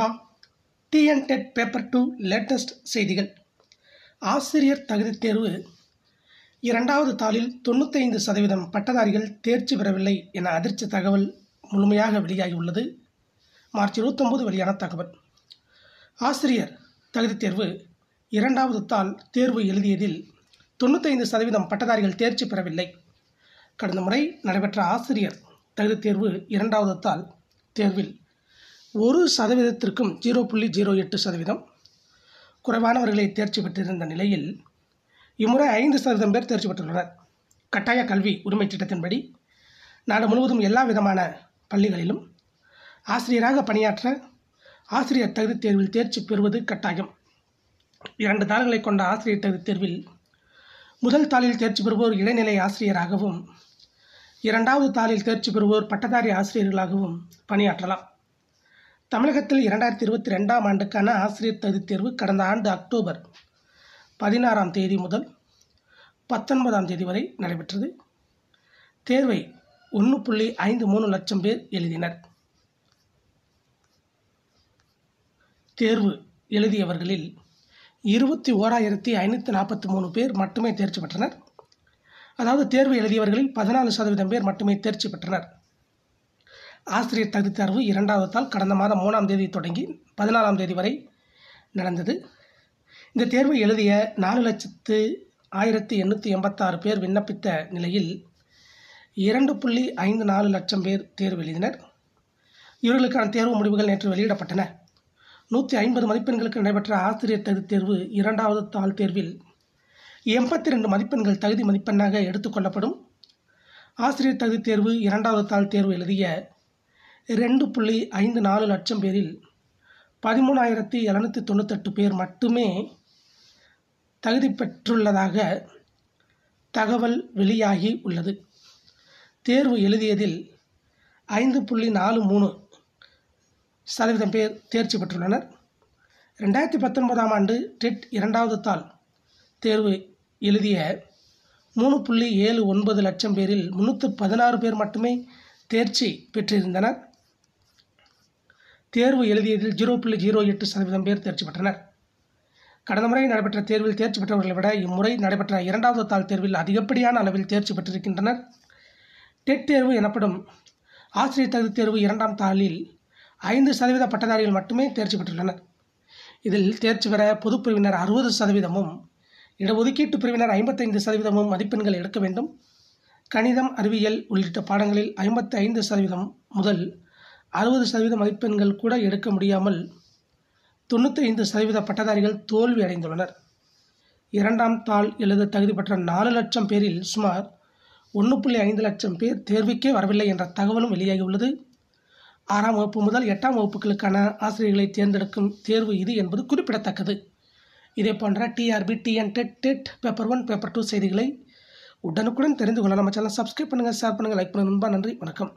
நாம் TN TET paper two latest செய்திகள் ஆசிரியர் தகுதித் தேர்வு இரண்டாவது தாளில் தொண்ணூத்தைந்து சதவீதம் பட்டதாரிகள் தேர்ச்சி பெறவில்லை என அதிர்ச்சி தகவல் முழுமையாக வெளியாகியுள்ளது மார்ச் இருபத்தொம்போது வெளியான தகவல் ஆசிரியர் தகுதித் தேர்வு இரண்டாவது தாள் தேர்வு எழுதியதில் தொண்ணூத்தைந்து சதவீதம் பட்டதாரிகள் தேர்ச்சி பெறவில்லை கடந்த முறை நடைபெற்ற ஆசிரியர் தகுதித் தேர்வு இரண்டாவது தாள் தேர்வில் ஒரு சதவீதத்திற்கும் ஜீரோ புள்ளி ஜீரோ எட்டு சதவீதம் குறைவானவர்களை தேர்ச்சி பெற்றிருந்த நிலையில் இம்முறை ஐந்து சதவீதம் பேர் தேர்ச்சி பெற்றுள்ளனர் கட்டாய கல்வி உரிமை திட்டத்தின்படி நாடு முழுவதும் எல்லா விதமான பள்ளிகளிலும் ஆசிரியராக பணியாற்ற ஆசிரியர் தகுதித் தேர்வில் தேர்ச்சி பெறுவது கட்டாயம் இரண்டு தாள்களை கொண்ட ஆசிரியர் தகுதி தேர்வில் முதல் தாளில் தேர்ச்சி பெறுவோர் இடைநிலை ஆசிரியராகவும் இரண்டாவது தாளில் தேர்ச்சி பெறுவோர் பட்டதாரி ஆசிரியர்களாகவும் பணியாற்றலாம் தமிழகத்தில் இரண்டாயிரத்தி இருபத்தி ரெண்டாம் ஆண்டுக்கான ஆசிரியர் தகுதி தேர்வு கடந்த ஆண்டு அக்டோபர் பதினாறாம் தேதி முதல் பத்தொன்பதாம் தேதி வரை நடைபெற்றது தேர்வை ஒன்று புள்ளி ஐந்து மூணு லட்சம் பேர் எழுதினர் தேர்வு எழுதியவர்களில் இருபத்தி ஓராயிரத்தி ஐநூற்றி நாற்பத்தி மூணு பேர் மட்டுமே தேர்ச்சி பெற்றனர் அதாவது தேர்வு எழுதியவர்களில் பதினாலு சதவீதம் பேர் மட்டுமே தேர்ச்சி பெற்றனர் ஆசிரியர் தகுதி தேர்வு இரண்டாவது தாள் கடந்த மாதம் மூணாம் தேதி தொடங்கி பதினாலாம் தேதி வரை நடந்தது இந்த தேர்வை எழுதிய நாலு லட்சத்து ஆயிரத்தி எண்ணூற்றி எண்பத்தாறு பேர் விண்ணப்பித்த நிலையில் இரண்டு புள்ளி ஐந்து நாலு லட்சம் பேர் தேர்வு எழுதினர் இவர்களுக்கான தேர்வு முடிவுகள் நேற்று வெளியிடப்பட்டன நூற்றி ஐம்பது மதிப்பெண்களுக்கு நடைபெற்ற ஆசிரியர் தகுதி தேர்வு இரண்டாவது தாள் தேர்வில் எண்பத்தி ரெண்டு மதிப்பெண்கள் தகுதி மதிப்பெண்ணாக எடுத்துக்கொள்ளப்படும் ஆசிரியர் தகுதி தேர்வு இரண்டாவது தாள் தேர்வு எழுதிய ரெண்டு புள்ளி ஐந்து நாலு லட்சம் பேரில் பதிமூணாயிரத்தி எழுநூற்றி தொண்ணூத்தெட்டு பேர் மட்டுமே தகுதி பெற்றுள்ளதாக தகவல் வெளியாகி உள்ளது தேர்வு எழுதியதில் ஐந்து புள்ளி நாலு மூணு சதவீதம் பேர் தேர்ச்சி பெற்றுள்ளனர் ரெண்டாயிரத்தி பத்தொன்பதாம் ஆண்டு டெட் இரண்டாவது தாள் தேர்வு எழுதிய மூணு புள்ளி ஏழு ஒன்பது லட்சம் பேரில் முந்நூற்று பதினாறு பேர் மட்டுமே தேர்ச்சி பெற்றிருந்தனர் தேர்வு எழுதியதில் ஜீரோ புள்ளி ஜீரோ எட்டு சதவீதம் பேர் தேர்ச்சி பெற்றனர் கடந்த முறை நடைபெற்ற தேர்வில் தேர்ச்சி பெற்றவர்களை விட இம்முறை நடைபெற்ற இரண்டாவது தாள் தேர்வில் அதிகப்படியான அளவில் தேர்ச்சி பெற்றிருக்கின்றனர் டெட் தேர்வு எனப்படும் ஆசிரியர் தகுதி தேர்வு இரண்டாம் தாளில் ஐந்து சதவீத பட்டதாரிகள் மட்டுமே தேர்ச்சி பெற்றுள்ளனர் இதில் தேர்ச்சி பெற பொதுப்பிரிவினர் அறுபது சதவீதமும் இடஒதுக்கீட்டு பிரிவினர் ஐம்பத்தைந்து சதவீதமும் மதிப்பெண்கள் எடுக்க வேண்டும் கணிதம் அறிவியல் உள்ளிட்ட பாடங்களில் ஐம்பத்தி ஐந்து சதவீதம் முதல் அறுபது சதவீத மதிப்பெண்கள் கூட எடுக்க முடியாமல் தொண்ணூற்றி ஐந்து சதவீத பட்டதாரிகள் தோல்வி அடைந்துள்ளனர் இரண்டாம் தாள் எழுத தகுதி பெற்ற நாலு லட்சம் பேரில் சுமார் ஒன்று புள்ளி ஐந்து லட்சம் பேர் தேர்வுக்கே வரவில்லை என்ற தகவலும் வெளியாகியுள்ளது ஆறாம் வகுப்பு முதல் எட்டாம் வகுப்புகளுக்கான ஆசிரியர்களை தேர்ந்தெடுக்கும் தேர்வு இது என்பது குறிப்பிடத்தக்கது இதே போன்ற TRB TN TET TET paper one paper two செய்திகளை உடனுக்குடன் தெரிந்து கொள்ள நம்ம சேனல் சப்ஸ்கிரைப் பண்ணுங்கள் ஷேர் பண்ணுங்கள் லைக் பண்ணுங்கள் நண்பா நன்றி வணக்கம்